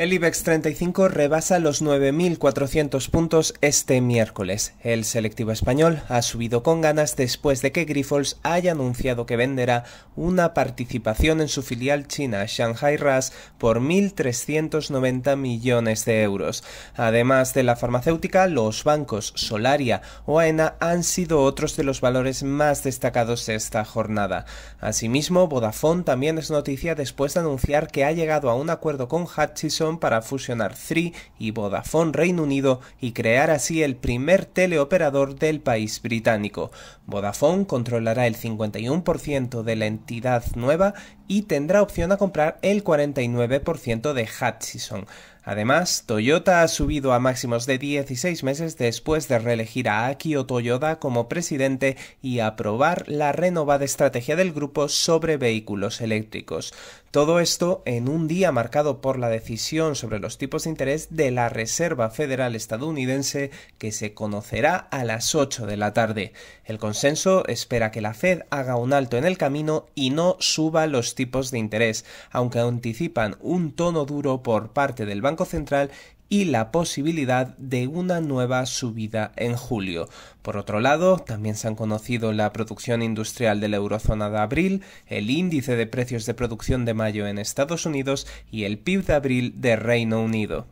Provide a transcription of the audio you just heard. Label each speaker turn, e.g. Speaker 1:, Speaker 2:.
Speaker 1: El IBEX
Speaker 2: 35 rebasa los 9.400 puntos este miércoles. El selectivo español ha subido con ganas después de que Grifols haya anunciado que venderá una participación en su filial china Shanghai RAS por 1.390 millones de euros. Además de la farmacéutica, los bancos Solaria o AENA han sido otros de los valores más destacados esta jornada. Asimismo, Vodafone también es noticia después de anunciar que ha llegado a un acuerdo con Hutchison para fusionar Three y Vodafone Reino Unido y crear así el primer teleoperador del país británico. Vodafone controlará el 51% de la entidad nueva y tendrá opción a comprar el 49% de Hutchison. Además, Toyota ha subido a máximos de 16 meses después de reelegir a Akio Toyoda como presidente y aprobar la renovada estrategia del grupo sobre vehículos eléctricos. Todo esto en un día marcado por la decisión sobre los tipos de interés de la Reserva Federal estadounidense que se conocerá a las 8 de la tarde. El consenso espera que la Fed haga un alto en el camino y no suba los tipos de interés, aunque anticipan un tono duro por parte del Banco Central y la posibilidad de una nueva subida en julio. Por otro lado, también se han conocido la producción industrial de la eurozona de abril, el índice de precios de producción de mayo en Estados Unidos y el PIB de abril de Reino Unido.